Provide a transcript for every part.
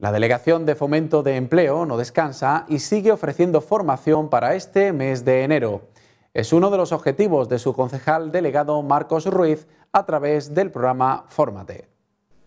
La Delegación de Fomento de Empleo no descansa y sigue ofreciendo formación para este mes de enero. Es uno de los objetivos de su concejal delegado Marcos Ruiz a través del programa Fórmate.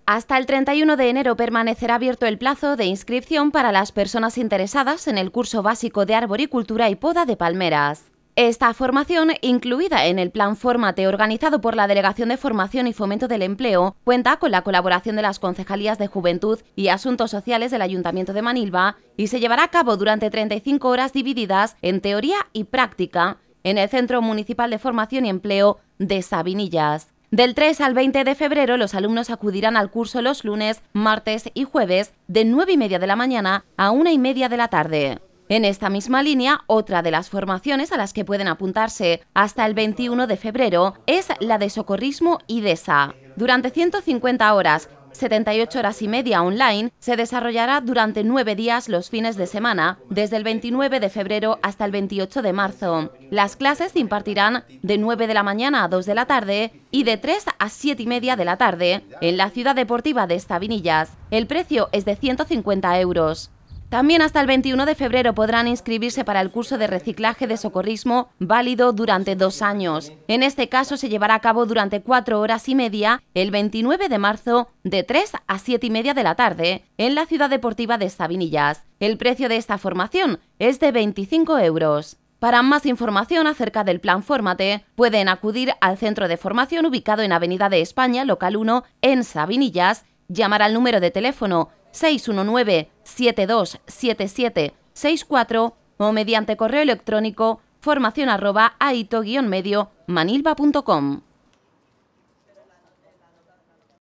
Hasta el 31 de enero permanecerá abierto el plazo de inscripción para las personas interesadas en el curso básico de arboricultura y poda de palmeras. Esta formación, incluida en el Plan Fórmate organizado por la Delegación de Formación y Fomento del Empleo, cuenta con la colaboración de las concejalías de Juventud y Asuntos Sociales del Ayuntamiento de Manilva y se llevará a cabo durante 35 horas divididas en teoría y práctica en el Centro Municipal de Formación y Empleo de Sabinillas. Del 3 al 20 de febrero, los alumnos acudirán al curso los lunes, martes y jueves de 9 y media de la mañana a 1 y media de la tarde. En esta misma línea, otra de las formaciones a las que pueden apuntarse hasta el 21 de febrero es la de Socorrismo IDESA. Durante 150 horas 78 horas y media online, se desarrollará durante nueve días los fines de semana, desde el 29 de febrero hasta el 28 de marzo. Las clases se impartirán de 9 de la mañana a 2 de la tarde y de 3 a 7 y media de la tarde en la ciudad deportiva de Estavinillas. El precio es de 150 euros. También hasta el 21 de febrero podrán inscribirse para el curso de reciclaje de socorrismo válido durante dos años. En este caso se llevará a cabo durante cuatro horas y media el 29 de marzo de 3 a 7 y media de la tarde en la ciudad deportiva de Sabinillas. El precio de esta formación es de 25 euros. Para más información acerca del plan Fórmate, pueden acudir al centro de formación ubicado en Avenida de España, local 1, en Sabinillas, llamar al número de teléfono 619 727764 o mediante correo electrónico formación arroba aito-medio manilva.com.